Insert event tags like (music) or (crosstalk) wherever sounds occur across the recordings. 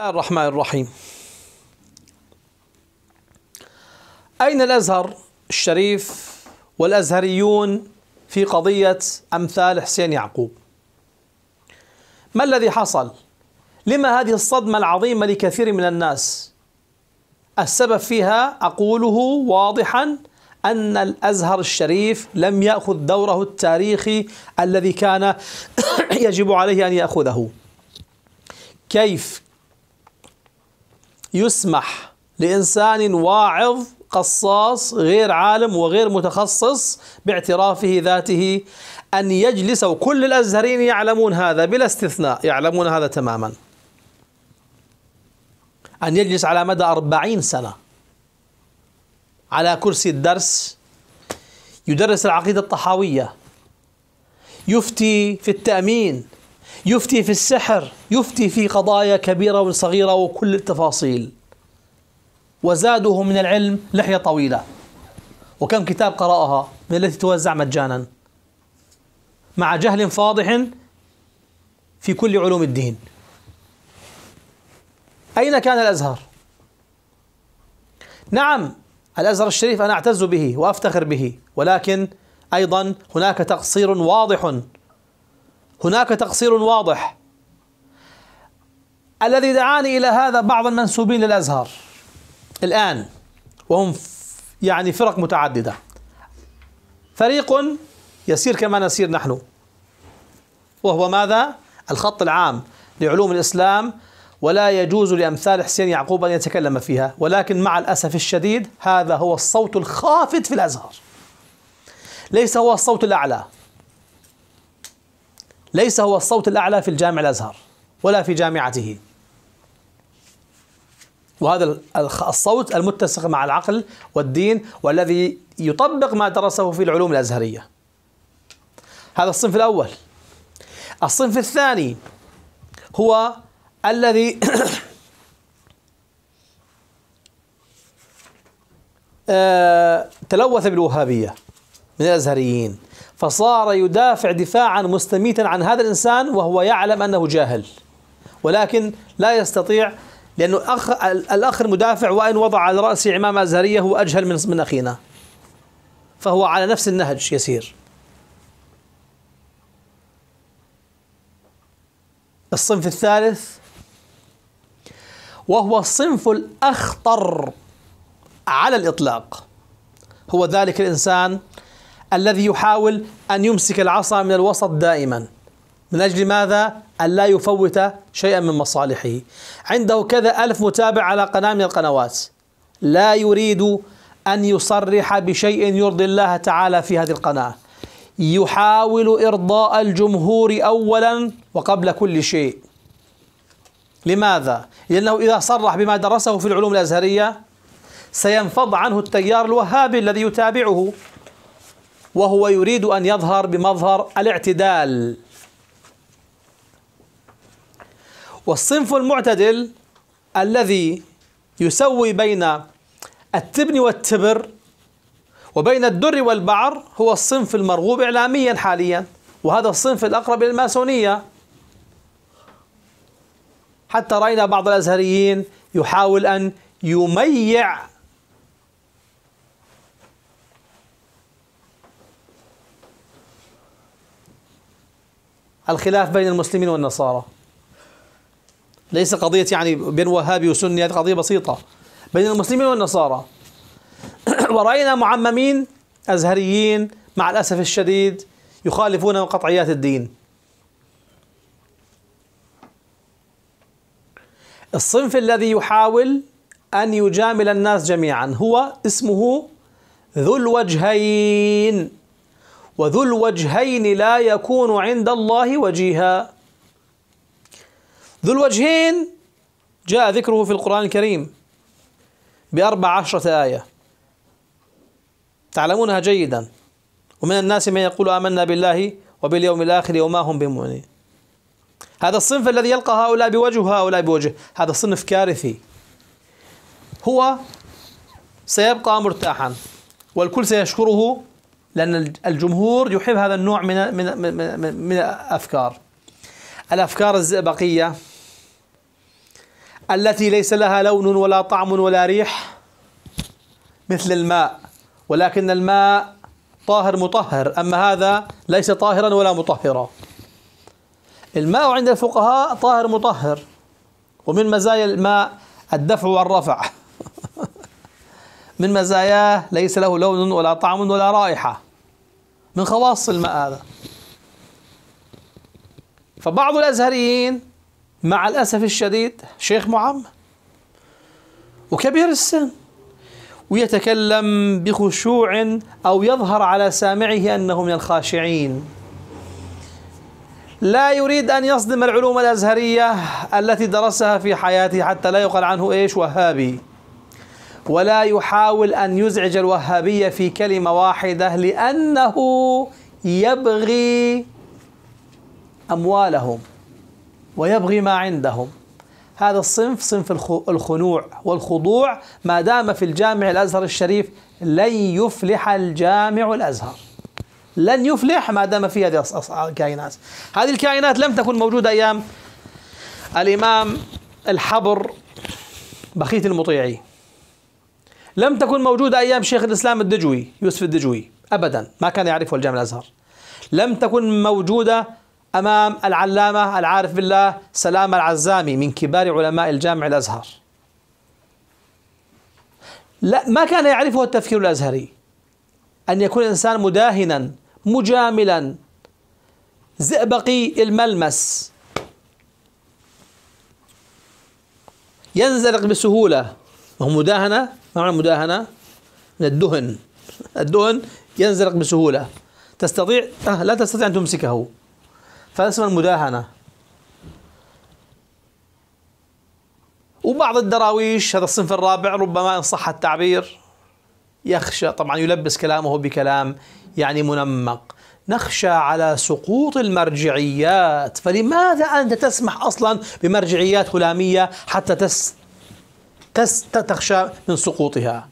الله الرحمن الرحيم أين الأزهر الشريف والأزهريون في قضية أمثال حسين يعقوب ما الذي حصل؟ لما هذه الصدمة العظيمة لكثير من الناس؟ السبب فيها أقوله واضحا أن الأزهر الشريف لم يأخذ دوره التاريخي الذي كان (coughs) يجب عليه أن يأخذه كيف يسمح لإنسان واعظ قصاص غير عالم وغير متخصص باعترافه ذاته أن يجلس وكل الأزهرين يعلمون هذا بلا استثناء يعلمون هذا تماما أن يجلس على مدى أربعين سنة على كرسي الدرس يدرس العقيدة الطحاوية يفتي في التأمين يفتي في السحر يفتي في قضايا كبيرة وصغيرة وكل التفاصيل وزاده من العلم لحية طويلة وكم كتاب قرأها من التي توزع مجانا مع جهل فاضح في كل علوم الدين أين كان الأزهر؟ نعم الأزهر الشريف أنا أعتز به وأفتخر به ولكن أيضا هناك تقصير واضح هناك تقصير واضح الذي دعاني إلى هذا بعض المنسوبين للأزهر الآن وهم يعني فرق متعددة فريق يسير كما نسير نحن وهو ماذا؟ الخط العام لعلوم الإسلام ولا يجوز لأمثال حسين يعقوب أن يتكلم فيها ولكن مع الأسف الشديد هذا هو الصوت الخافت في الأزهر ليس هو الصوت الأعلى ليس هو الصوت الأعلى في الجامع الأزهر ولا في جامعته وهذا الصوت المتسق مع العقل والدين والذي يطبق ما درسه في العلوم الازهريه. هذا الصنف الاول. الصنف الثاني هو الذي (coughs) آه، تلوث بالوهابيه من الازهريين فصار يدافع دفاعا مستميتا عن هذا الانسان وهو يعلم انه جاهل ولكن لا يستطيع لانه اخ الاخ المدافع وان وضع على راس عمام ازهريه هو اجهل من من اخينا فهو على نفس النهج يسير الصنف الثالث وهو الصنف الاخطر على الاطلاق هو ذلك الانسان الذي يحاول أن يمسك العصا من الوسط دائما من أجل ماذا؟ أن لا يفوت شيئا من مصالحه عنده كذا ألف متابع على قناة من القنوات لا يريد أن يصرح بشيء يرضي الله تعالى في هذه القناة يحاول إرضاء الجمهور أولا وقبل كل شيء لماذا؟ لأنه إذا صرح بما درسه في العلوم الأزهرية سينفض عنه التيار الوهابي الذي يتابعه وهو يريد أن يظهر بمظهر الاعتدال والصنف المعتدل الذي يسوي بين التبن والتبر وبين الدر والبعر هو الصنف المرغوب إعلاميا حاليا وهذا الصنف الأقرب إلى الماسونية حتى رأينا بعض الأزهريين يحاول أن يميع الخلاف بين المسلمين والنصارى ليس قضية يعني بين وهابي وسني هذه قضية بسيطة بين المسلمين والنصارى (clears throat) ورأينا معممين أزهريين مع الأسف الشديد يخالفون قطعيات الدين الصنف الذي يحاول أن يجامل الناس جميعا هو اسمه ذو الوجهين وذو الوجهين لا يكون عند الله وجيها ذو الوجهين جاء ذكره في القرآن الكريم بأربع عشرة آية تعلمونها جيدا ومن الناس من يقول آمنا بالله وباليوم الآخر وما هم بمؤمنين هذا الصنف الذي يلقى هؤلاء بوجه وهؤلاء بوجه هذا صنف كارثي هو سيبقى مرتاحا والكل سيشكره لأن الجمهور يحب هذا النوع من من من, من الأفكار الأفكار الزئبقية التي ليس لها لون ولا طعم ولا ريح مثل الماء ولكن الماء طاهر مطهر أما هذا ليس طاهرا ولا مطهرا الماء عند الفقهاء طاهر مطهر ومن مزايا الماء الدفع والرفع من مزاياه ليس له لون ولا طعم ولا رائحة من خواص الماء هذا فبعض الأزهريين مع الأسف الشديد شيخ معم وكبير السن ويتكلم بخشوع أو يظهر على سامعه أنه من الخاشعين لا يريد أن يصدم العلوم الأزهرية التي درسها في حياته حتى لا يقال عنه إيش وهابي ولا يحاول أن يزعج الوهابية في كلمة واحدة لأنه يبغي أموالهم ويبغي ما عندهم هذا الصنف صنف الخنوع والخضوع ما دام في الجامع الأزهر الشريف لن يفلح الجامع الأزهر لن يفلح ما دام في هذه الكائنات هذه الكائنات لم تكن موجودة أيام الإمام الحبر بخيت المطيعي لم تكن موجودة أيام شيخ الإسلام الدجوي يوسف الدجوي أبدا ما كان يعرفه الجامع الأزهر لم تكن موجودة أمام العلامة العارف بالله سلام العزامي من كبار علماء الجامع الأزهر لا ما كان يعرفه التفكير الأزهري أن يكون الإنسان مداهنا مجاملا زئبقي الملمس ينزلق بسهولة وهو مداهنة معنى المداهنة من الدهن الدهن ينزلق بسهولة تستطيع أه لا تستطيع أن تمسكه فهذا اسمه المداهنة وبعض الدراويش هذا الصنف الرابع ربما إن صح التعبير يخشى طبعا يلبس كلامه بكلام يعني منمق نخشى على سقوط المرجعيات فلماذا أنت تسمح أصلا بمرجعيات هلامية حتى تس تخشى من سقوطها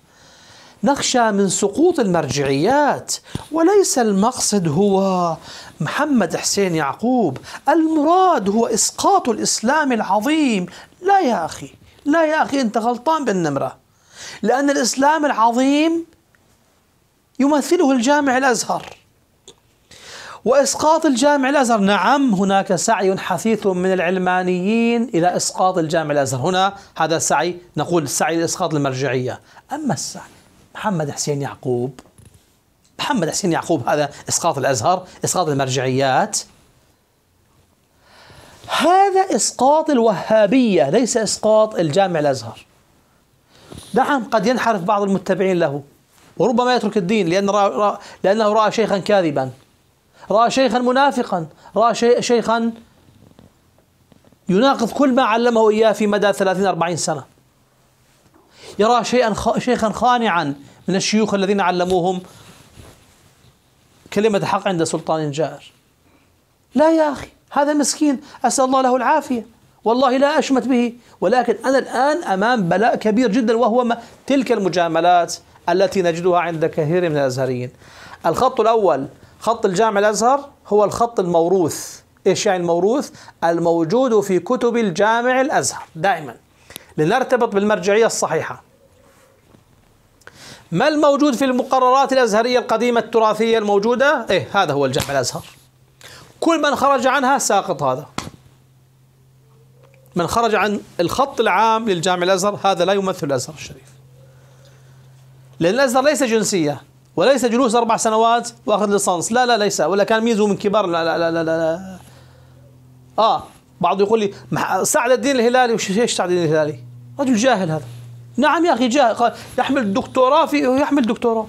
نخشى من سقوط المرجعيات وليس المقصد هو محمد حسين يعقوب المراد هو اسقاط الاسلام العظيم لا يا اخي لا يا اخي انت غلطان بالنمره لان الاسلام العظيم يمثله الجامع الازهر وإسقاط الجامع الأزهر نعم هناك سعي حثيث من العلمانيين إلى إسقاط الجامع الأزهر هنا هذا السعي نقول السعي لإسقاط المرجعية أما السعي محمد حسين يعقوب محمد حسين يعقوب هذا إسقاط الأزهر إسقاط المرجعيات هذا إسقاط الوهابية ليس إسقاط الجامع الأزهر نعم قد ينحرف بعض المتبعين له وربما يترك الدين لأن رأى لأنه رأى شيخا كاذبا رأى شيخا منافقا رأى شيخا يناقض كل ما علمه إياه في مدى 30 40 سنة يرى شيئا شيخا خانعا من الشيوخ الذين علموهم كلمة حق عند سلطان جائر لا يا أخي هذا مسكين أسأل الله له العافية والله لا أشمت به ولكن أنا الآن أمام بلاء كبير جدا وهو ما تلك المجاملات التي نجدها عند كثير من الأزهريين الخط الأول خط الجامع الأزهر هو الخط الموروث إيش يعني الموروث؟ الموجود في كتب الجامع الأزهر دائما لنرتبط بالمرجعية الصحيحة ما الموجود في المقررات الأزهرية القديمة التراثية الموجودة؟ إيه هذا هو الجامع الأزهر كل من خرج عنها ساقط هذا من خرج عن الخط العام للجامع الأزهر هذا لا يمثل الأزهر الشريف لأن الأزهر ليس جنسية وليس جلوس أربع سنوات وأخذ ليسانس لا لا ليس ولا كان ميزو من كبار لا لا لا لا, لا. آه بعض يقول لي سعد الدين الهلالي وش ايش سعد الدين الهلالي؟ رجل جاهل هذا نعم يا أخي جاهل قال يحمل دكتوراه في يحمل دكتوراه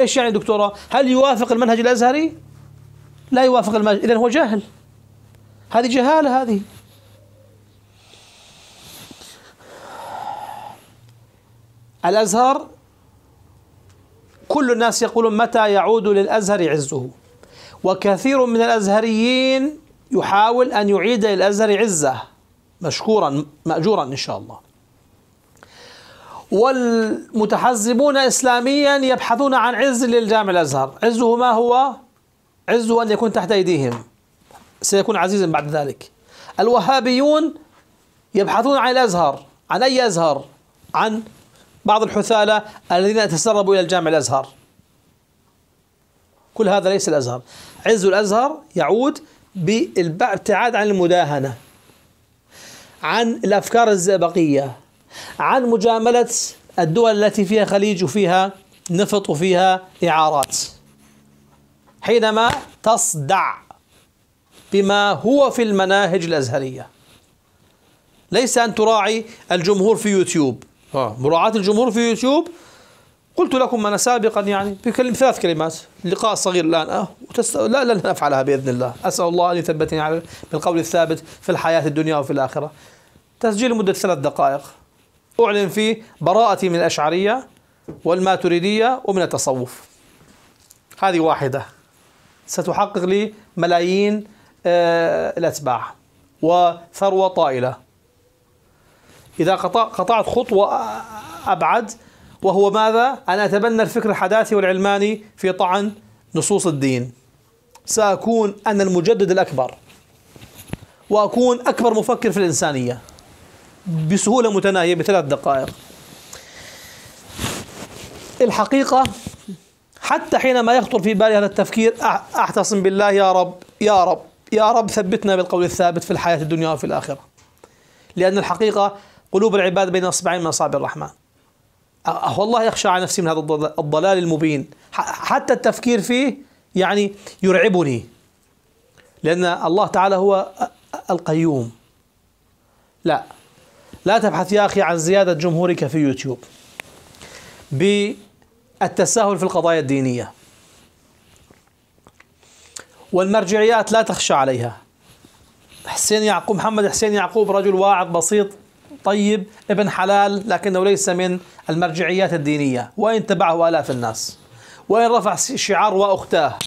ايش يعني دكتوراه؟ هل يوافق المنهج الأزهري؟ لا يوافق المنهج إذا هو جاهل هذه جهالة هذه الأزهر كل الناس يقولون متى يعود للأزهر عزه وكثير من الأزهريين يحاول أن يعيد للأزهر عزه مشكورا مأجورا إن شاء الله والمتحزبون إسلاميا يبحثون عن عز للجامع الأزهر عزه ما هو؟ عزه أن يكون تحت أيديهم سيكون عزيزا بعد ذلك الوهابيون يبحثون عن الأزهر عن أي أزهر؟ عن بعض الحثالة الذين تسربوا إلى الجامع الأزهر كل هذا ليس الأزهر عز الأزهر يعود بالابتعاد عن المداهنة عن الأفكار الزئبقية عن مجاملة الدول التي فيها خليج وفيها نفط وفيها إعارات حينما تصدع بما هو في المناهج الأزهرية ليس أن تراعي الجمهور في يوتيوب مراعاة الجمهور في يوتيوب قلت لكم أنا سابقا يعني بكلم ثلاث كلمات لقاء صغير الآن أه وتست... لا لن أفعلها بإذن الله أسأل الله أن يثبتني على بالقول الثابت في الحياة الدنيا وفي الآخرة تسجيل لمدة ثلاث دقائق أعلن فيه براءتي من الأشعرية والماتريدية ومن التصوف هذه واحدة ستحقق لي ملايين آه، الأتباع وثروة طائلة إذا قطعت خطوة أبعد وهو ماذا؟ أن أتبنى الفكر الحداثي والعلماني في طعن نصوص الدين سأكون أنا المجدد الأكبر وأكون أكبر مفكر في الإنسانية بسهولة متناهية بثلاث دقائق الحقيقة حتى حينما يخطر في بالي هذا التفكير أعتصم بالله يا رب يا رب يا رب ثبتنا بالقول الثابت في الحياة الدنيا وفي الآخرة لأن الحقيقة قلوب العباد بين اصبعين من اصابع الرحمن أه، والله يخشى على نفسي من هذا الضلال المبين حتى التفكير فيه يعني يرعبني لأن الله تعالى هو القيوم لا لا تبحث يا أخي عن زيادة جمهورك في يوتيوب بالتساهل في القضايا الدينية والمرجعيات لا تخشى عليها حسين يعقوب محمد حسين يعقوب رجل واعظ بسيط طيب ابن حلال لكنه ليس من المرجعيات الدينية وإن تبعه آلاف الناس وإن رفع شعار وأختاه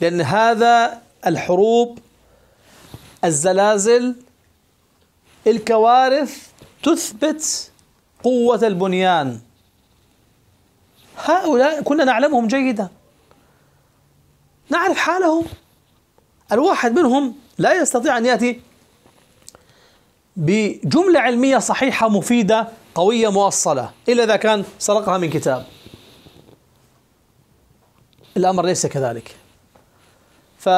لأن هذا الحروب الزلازل الكوارث تثبت قوة البنيان هؤلاء كنا نعلمهم جيدا نعرف حالهم الواحد منهم لا يستطيع أن يأتي بجملة علمية صحيحة مفيدة قوية مؤصلة إلا إذا كان سرقها من كتاب الأمر ليس كذلك ف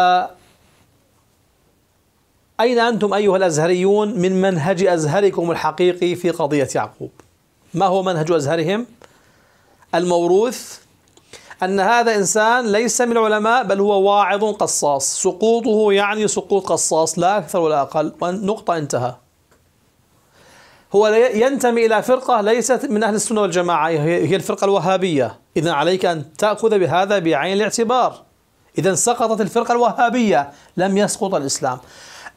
أين أنتم أيها الأزهريون من منهج أزهركم الحقيقي في قضية يعقوب ما هو منهج أزهرهم الموروث أن هذا إنسان ليس من علماء بل هو واعظ قصاص سقوطه يعني سقوط قصاص لا أكثر ولا أقل ونقطة انتهى هو ينتمي إلى فرقة ليست من أهل السنة والجماعة هي الفرقة الوهابية إذا عليك أن تأخذ بهذا بعين الاعتبار إذا سقطت الفرقة الوهابية لم يسقط الإسلام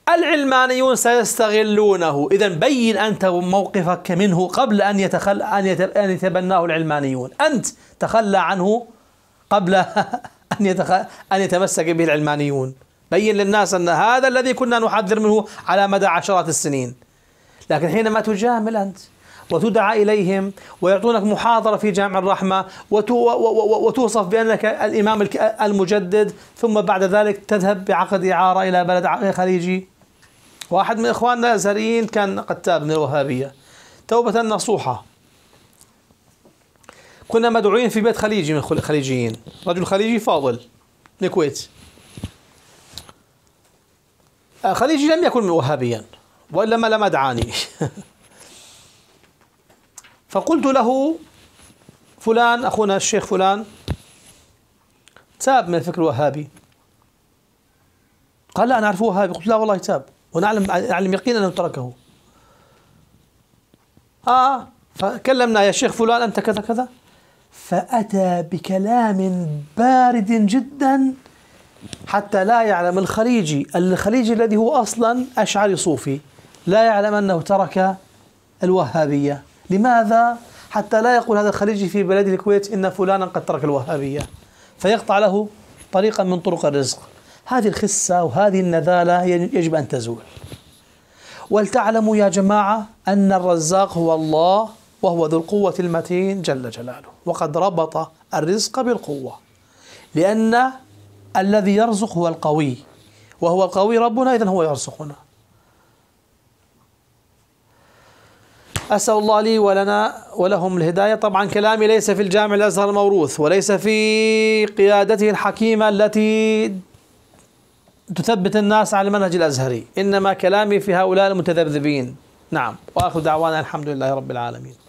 العلمانيون سيستغلونه إذا بين أنت موقفك منه قبل أن, يتخل... أن يتبناه العلمانيون أنت تخلى عنه قبل (laughs) أن, أن يتمسك به العلمانيون بين للناس أن هذا الذي كنا نحذر منه على مدى عشرات السنين لكن حينما تجامل أنت وتدعى إليهم ويعطونك محاضرة في جامع الرحمة وتوصف بأنك الإمام المجدد ثم بعد ذلك تذهب بعقد إعارة إلى بلد خليجي واحد من إخواننا الأزهريين كان قد تاب من الوهابية توبة نصوحة كنا مدعوين في بيت خليجي من الخليجيين رجل خليجي فاضل من الكويت آه، خليجي لم يكن من وهابيا وإلا ما دعاني (laughs) فقلت له فلان أخونا الشيخ فلان تاب من الفكر الوهابي قال لا أنا أعرفه وهابي قلت لا والله تاب ونعلم أعلم يقينا أنه تركه آه فكلمنا يا شيخ فلان أنت كذا كذا فأتى بكلام بارد جدا حتى لا يعلم الخليجي الخليجي الذي هو أصلا أشعري صوفي لا يعلم أنه ترك الوهابية لماذا؟ حتى لا يقول هذا الخليجي في بلاد الكويت إن فلانا قد ترك الوهابية فيقطع له طريقا من طرق الرزق هذه الخسة وهذه النذالة يجب أن تزول ولتعلموا يا جماعة أن الرزاق هو الله وهو ذو القوة المتين جل جلاله وقد ربط الرزق بالقوة لأن الذي يرزق هو القوي وهو القوي ربنا إذا هو يرزقنا أسأل الله لي ولنا ولهم الهداية طبعا كلامي ليس في الجامع الأزهر الموروث وليس في قيادته الحكيمة التي تثبت الناس على المنهج الأزهري إنما كلامي في هؤلاء المتذبذبين نعم وآخر دعوانا الحمد لله رب العالمين